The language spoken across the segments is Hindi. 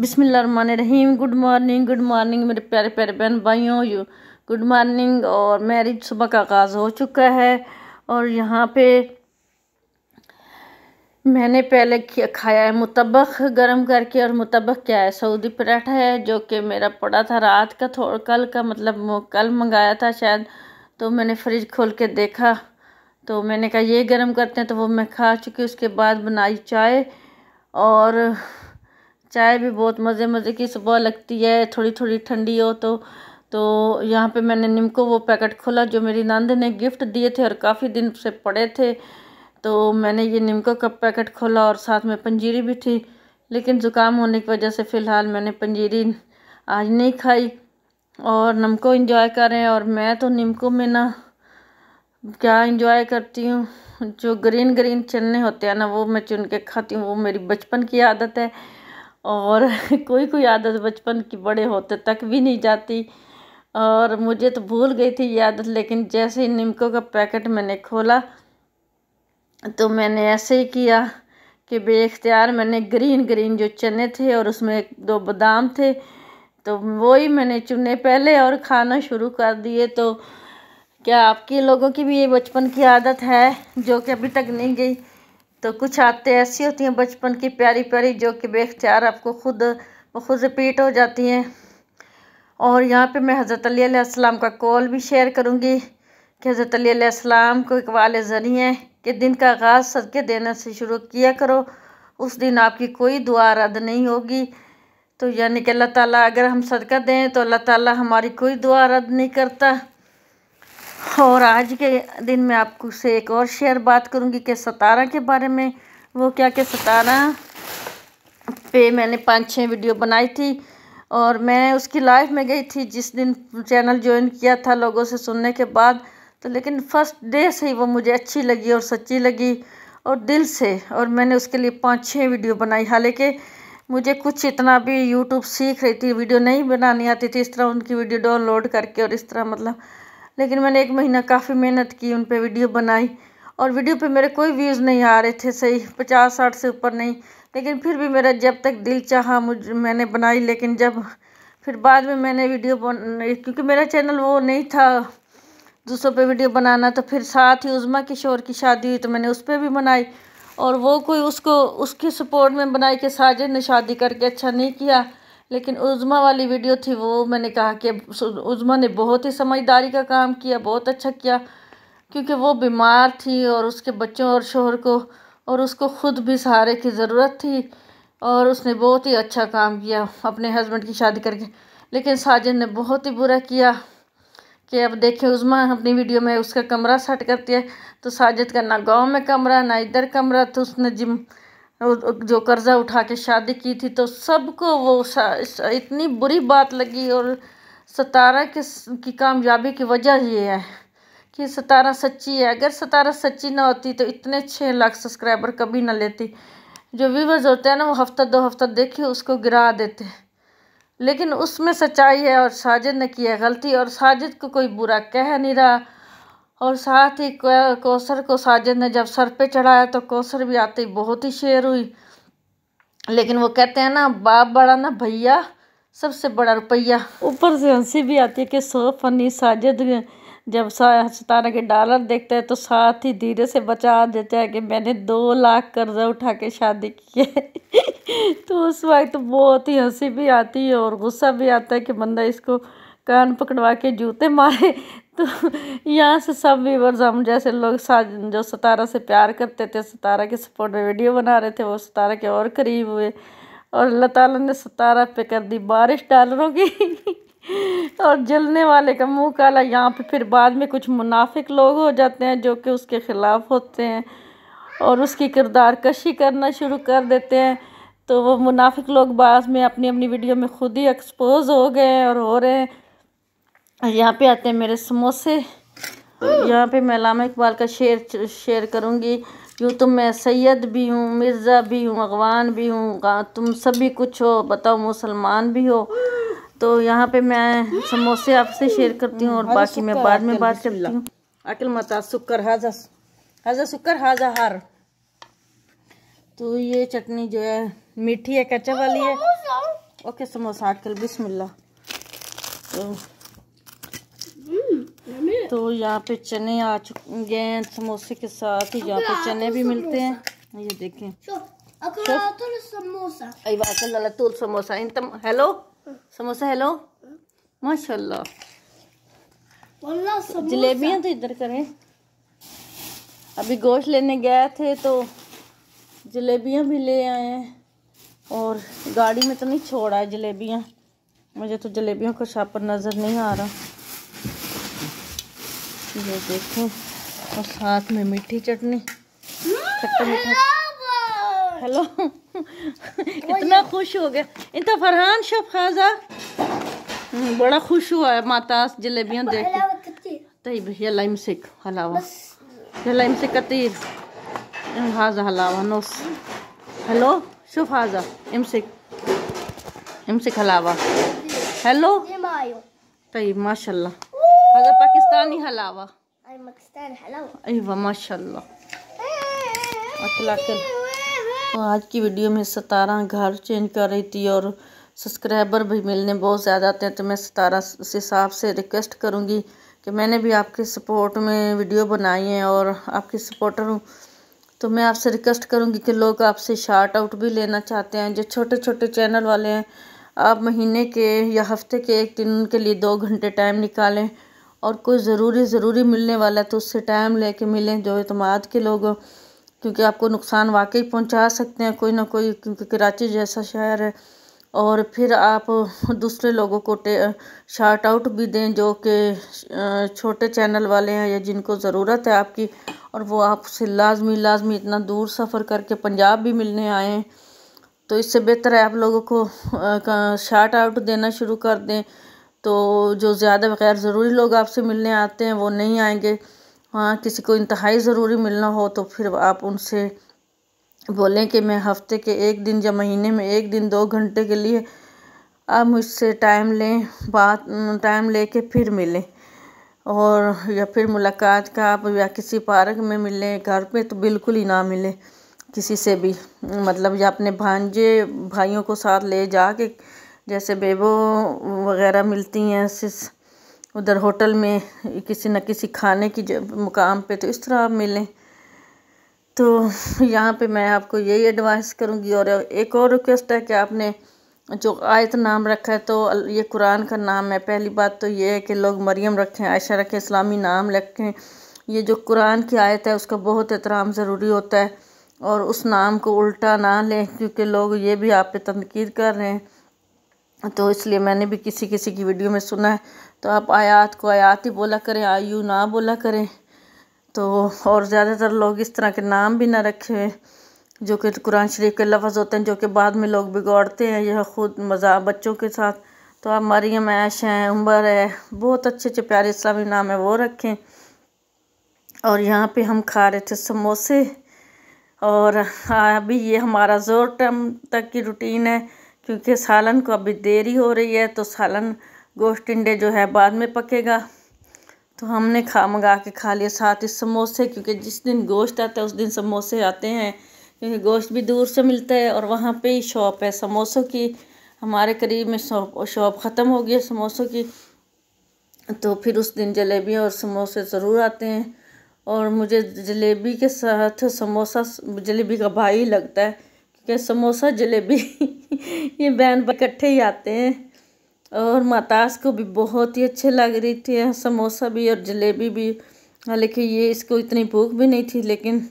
रहीम गुड मॉर्निंग गुड मॉर्निंग मेरे प्यारे प्यारे बहन भाइयों यू गुड मॉर्निंग और मैरिज सुबह का आगाज़ हो चुका है और यहाँ पे मैंने पहले खाया है मुतबक गरम करके और मुतबक क्या है सऊदी पराठा है जो कि मेरा पड़ा था रात का थोड़ा कल का मतलब कल मंगाया था शायद तो मैंने फ्रिज खोल के देखा तो मैंने कहा ये गरम करते हैं तो वो मैं खा चुकी उसके बाद बनाई चाय और चाय भी बहुत मज़े मज़े की सुबह लगती है थोड़ी थोड़ी ठंडी हो तो तो यहाँ पे मैंने निम्को वो पैकेट खोला जो मेरी नंद ने गिफ्ट दिए थे और काफ़ी दिन से पड़े थे तो मैंने ये निम्को का पैकेट खोला और साथ में पंजीरी भी थी लेकिन ज़ुकाम होने की वजह से फ़िलहाल मैंने पंजीरी आज नहीं खाई और नमको इंजॉय करें और मैं तो निम्को में ना क्या इंजॉय करती हूँ जो ग्रीन ग्रीन चने होते हैं ना वो मैं चुन के खाती हूँ वो मेरी बचपन की आदत है और कोई कोई आदत बचपन की बड़े होते तक भी नहीं जाती और मुझे तो भूल गई थी ये आदत लेकिन जैसे ही निमको का पैकेट मैंने खोला तो मैंने ऐसे ही किया कि बेख्तियार मैंने ग्रीन ग्रीन जो चने थे और उसमें दो बादाम थे तो वही मैंने चुने पहले और खाना शुरू कर दिए तो क्या आपके लोगों की भी ये बचपन की आदत है जो कि अभी तक नहीं गई तो कुछ आते ऐसी होती हैं बचपन की प्यारी प्यारी जो कि बेख्तियार आपको खुद खुद रिपीट हो जाती हैं और यहाँ पे मैं हज़रत अलीसम का कॉल भी शेयर करूँगी कि हज़रत अलीसम को एक वाले जरिए कि दिन का आगाज़ सदके देने से शुरू किया करो उस दिन आपकी कोई दुआ रद्द नहीं होगी तो यानी कि अल्लाह ताला अगर हम सदका दें तो अल्लाह ताला हमारी कोई दुआ रद्द नहीं करता और आज के दिन मैं आपको से एक और शेयर बात करूंगी कि सतारा के बारे में वो क्या कि सतारा पे मैंने पाँच छः वीडियो बनाई थी और मैं उसकी लाइव में गई थी जिस दिन चैनल ज्वाइन किया था लोगों से सुनने के बाद तो लेकिन फर्स्ट डे से ही वो मुझे अच्छी लगी और सच्ची लगी और दिल से और मैंने उसके लिए पाँच छः वीडियो बनाई हालांकि मुझे कुछ इतना भी यूट्यूब सीख रही थी वीडियो नहीं बनानी आती थी इस तरह उनकी वीडियो डाउनलोड करके और इस तरह मतलब लेकिन मैंने एक महीना काफ़ी मेहनत की उन पर वीडियो बनाई और वीडियो पे मेरे कोई व्यूज़ नहीं आ रहे थे सही पचास साठ से ऊपर नहीं लेकिन फिर भी मेरा जब तक दिल चाहा मुझ मैंने बनाई लेकिन जब फिर बाद में मैंने वीडियो बन क्योंकि मेरा चैनल वो नहीं था दूसरों पे वीडियो बनाना तो फिर साथ ही उज़मा किशोर की शादी हुई तो मैंने उस पर भी बनाई और वो कोई उसको उसकी सपोर्ट में बनाई कि साजिद ने शादी करके अच्छा नहीं किया लेकिन उज़मा वाली वीडियो थी वो मैंने कहा कि उज़मा ने बहुत ही समझदारी का काम किया बहुत अच्छा किया क्योंकि वो बीमार थी और उसके बच्चों और शोहर को और उसको ख़ुद भी सहारे की ज़रूरत थी और उसने बहुत ही अच्छा काम किया अपने हस्बैंड की शादी करके लेकिन साजिद ने बहुत ही बुरा किया कि अब देखें उज़मा अपनी वीडियो में उसका कमरा सेट करती है तो साजिद का ना गांव में कमरा ना इधर कमरा तो उसने जिम जो कर्ज़ा उठा के शादी की थी तो सबको वो इतनी बुरी बात लगी और सतारा के की कामयाबी की वजह ये है कि सतारा सच्ची है अगर सतारा सच्ची ना होती तो इतने छः लाख सब्सक्राइबर कभी ना लेती जो व्यूवर्स होते हैं ना वो हफ्ता दो हफ्ता देखे उसको गिरा देते लेकिन उसमें सच्चाई है और साजिद ने किया गलती और साजिद को कोई बुरा कह नहीं रहा और साथ ही कौसर को साजिद ने जब सर पे चढ़ाया तो कौसर भी आते ही बहुत ही शेर हुई लेकिन वो कहते हैं ना बाप बड़ा ना भैया सबसे बड़ा रुपया ऊपर से हंसी भी आती है कि सो फनी साजिद जब सतारा के डॉलर देखते हैं तो साथ ही धीरे से बचा देता है कि मैंने दो लाख कर्जा उठा के शादी की है तो उस वक्त तो बहुत ही हंसी भी आती है और गुस्सा भी आता है कि बंदा इसको कान पकड़वा के जूते मारे तो यहाँ से सब व्यूवर्स हम जैसे लोग जो सतारा से प्यार करते थे सतारा के सपोर्ट में वीडियो बना रहे थे वो सतारा के और करीब हुए और अल्लाह ताला ने सतारा पे कर दी बारिश डालरों की और जलने वाले का मुंह काला यहाँ पे फिर बाद में कुछ मुनाफिक लोग हो जाते हैं जो कि उसके ख़िलाफ़ होते हैं और उसकी किरदार कशी करना शुरू कर देते हैं तो वो मुनाफिक लोग बाद में अपनी अपनी वीडियो में ख़ुद ही एक्सपोज हो गए और हो रहे हैं यहाँ पे आते हैं मेरे समोसे यहाँ पे मैं लामा इकबाल का शेर शेयर करूँगी क्यों तो मैं सैयद भी हूँ मिर्ज़ा भी हूँ अगवान भी हूँ तुम सभी कुछ हो बताओ मुसलमान भी हो तो यहाँ पे मैं समोसे आपसे शेयर करती हूँ और बाकी मैं बाद में बात करती हूँ अकल मता शुक्र हाजा हाजा शुक्र हाजा हार तो ये चटनी जो है मीठी है कच्चा वाली है ओके समोसा अकल बिसमिल्ला तो तो यहाँ पे चने आ चुके हैं समोसे के साथ ही यहाँ पे चने भी मिलते हैं ये देखें समोसा समोसा इन हेलो समोसा हेलो माशाल्लाह जलेबियाँ तो इधर करें अभी गोश्त लेने गए थे तो जलेबियां भी ले आए हैं और गाड़ी में तो नहीं छोड़ा है जलेबियाँ मुझे तो जलेबियों का छापर नज़र नहीं आ रहा कैसी है देखो और साथ में मीठी चटनी खट्टा मीठा हेलो इतना खुश हो गया इतना तो फरहान शफ खाजा हम्म, बड़ा खुश हुआ है माता जलेबियाँ देख तई भैया लाइम सिख हलावा लाइम से कतीर हाजा हलावा नोस हेलो शुभ हाजा इमसिक सिख हलावा हेलो तई माशाल्लाह هذا باكستاني هلاوة باكستاني هلاوة أيوة ما شاء الله अखलाकल तो आज की वीडियो में सतारा घर चेंज कर रही थी और सब्सक्राइबर भी मिलने बहुत ज़्यादा आते हैं तो मैं सतारा से साफ से रिक्वेस्ट करूँगी कि मैंने भी आपके सपोर्ट में वीडियो बनाई है और आपकी सपोर्टर हूँ तो मैं आपसे रिक्वेस्ट करूँगी कि लोग आपसे शार्ट आउट भी लेना चाहते हैं जो छोटे छोटे चैनल वाले हैं आप महीने के या हफ्ते के एक दिन के लिए दो घंटे टाइम निकालें और कोई ज़रूरी ज़रूरी मिलने वाला है तो उससे टाइम लेके मिलें जो अतमाद के लोग क्योंकि आपको नुकसान वाकई पहुंचा सकते हैं कोई ना कोई क्योंकि कराची जैसा शहर है और फिर आप दूसरे लोगों को शार्ट आउट भी दें जो कि छोटे चैनल वाले हैं या जिनको ज़रूरत है आपकी और वो आपसे लाजमी लाजमी इतना दूर सफ़र करके पंजाब भी मिलने आए हैं तो इससे बेहतर है आप लोगों को शार्ट आउट देना शुरू कर दें तो जो ज़्यादा बगैर ज़रूरी लोग आपसे मिलने आते हैं वो नहीं आएंगे हाँ किसी को इंतहाई ज़रूरी मिलना हो तो फिर आप उनसे बोलें कि मैं हफ्ते के एक दिन या महीने में एक दिन दो घंटे के लिए आप मुझसे टाइम लें बात टाइम ले कर फिर मिलें और या फिर मुलाकात का आप या किसी पार्क में मिलें घर पे तो बिल्कुल ही ना मिलें किसी से भी मतलब या अपने भांजे भाइयों को साथ ले जा के जैसे बेबो वगैरह मिलती हैं उधर होटल में किसी न किसी खाने की मुकाम पे तो इस तरह आप मिलें तो यहाँ पे मैं आपको यही एडवाइस करूँगी और एक और रिक्वेस्ट है कि आपने जो आयत नाम रखा है तो ये कुरान का नाम है पहली बात तो ये है कि लोग मरियम रखें आयशा रखें इस्लामी नाम रखें ये जो कुरान की आयत है उसका बहुत एहतराम ज़रूरी होता है और उस नाम को उल्टा ना लें क्योंकि लोग ये भी आप पे तनकीद कर रहे हैं तो इसलिए मैंने भी किसी किसी की वीडियो में सुना है तो आप आयात को आयात ही बोला करें आयु ना बोला करें तो और ज़्यादातर लोग इस तरह के नाम भी ना रखें जो कि कुरान शरीफ के लफ्ज़ होते हैं जो कि बाद में लोग बिगाड़ते हैं यह खुद मज़ा बच्चों के साथ तो आप मरियम ऐश हैं उमर है बहुत अच्छे अच्छे प्यारे इस्लामी नाम है वो रखें और यहाँ पे हम खा रहे थे समोसे और अभी ये हमारा ज़ोर टाइम तक की रूटीन है क्योंकि सालन को अभी देरी हो रही है तो सालन गोश्त टिंडे जो है बाद में पकेगा तो हमने खा मंगा के खा लिया साथ ही समोसे क्योंकि जिस दिन गोश्त आता है उस दिन समोसे आते हैं क्योंकि गोश्त भी दूर से मिलता है और वहाँ पे ही शॉप है समोसों की हमारे करीब में शॉप शॉप ख़त्म हो गई है समोसों की तो फिर उस दिन जलेबी और समोसे ज़रूर आते हैं और मुझे जलेबी के साथ समोसा जलेबी का भाई लगता है के समोसा जलेबी ये बहन इकट्ठे ही आते हैं और मातास को भी बहुत ही अच्छे लग रही थी समोसा भी और जलेबी भी हालांकि ये इसको इतनी भूख भी नहीं थी लेकिन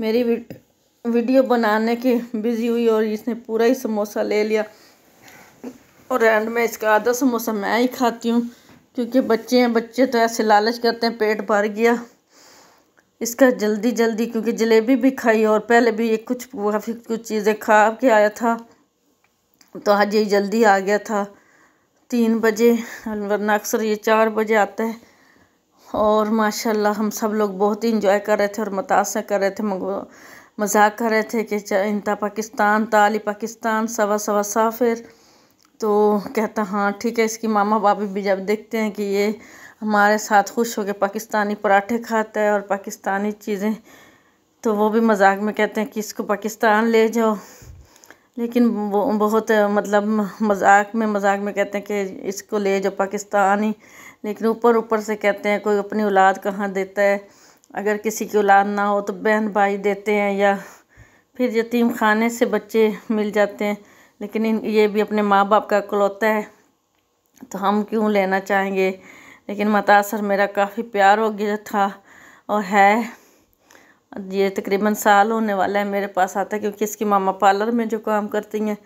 मेरी वीडियो बनाने के बिज़ी हुई और इसने पूरा ही समोसा ले लिया और एंड में इसका आधा समोसा मैं ही खाती हूँ क्योंकि बच्चे हैं बच्चे तो ऐसे लालच करते हैं पेट भर गया इसका जल्दी जल्दी क्योंकि जलेबी भी खाई और पहले भी ये कुछ काफ़ी कुछ चीज़ें खा के आया था तो आज ये जल्दी आ गया था तीन बजे वरना अक्सर ये चार बजे आता है और माशाल्लाह हम सब लोग बहुत ही इंजॉय कर रहे थे और मतासा कर रहे थे मजाक कर रहे थे कि इंता पाकिस्तान ताली पाकिस्तान सवा सवा साफिर तो कहता हाँ ठीक है इसकी मामा बाबी भी जब देखते हैं कि ये हमारे साथ खुश होकर पाकिस्तानी पराठे खाता है और पाकिस्तानी चीज़ें तो वो भी मजाक में कहते हैं कि इसको पाकिस्तान ले जाओ लेकिन वो बहुत मतलब मजाक में मजाक में कहते हैं कि इसको ले जाओ पाकिस्तान ही लेकिन ऊपर ऊपर से कहते हैं कोई अपनी औलाद कहाँ देता है अगर किसी की औलाद ना हो तो बहन भाई देते हैं या फिर यतीम खाने से बच्चे मिल जाते हैं लेकिन ये भी अपने माँ बाप का कलौता है तो हम क्यों लेना चाहेंगे लेकिन मतासर मेरा काफ़ी प्यार हो गया था और है ये तकरीबन साल होने वाला है मेरे पास आता है क्योंकि इसकी मामा पार्लर में जो काम करती हैं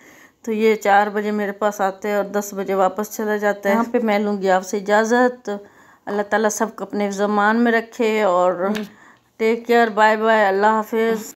तो ये चार बजे मेरे पास आते हैं और दस बजे वापस चला जाता है यहाँ पे मैं लूँगी आपसे इजाज़त अल्लाह ताला को अपने जमान में रखे और टेक केयर बाय बाय अल्लाह हाफिज़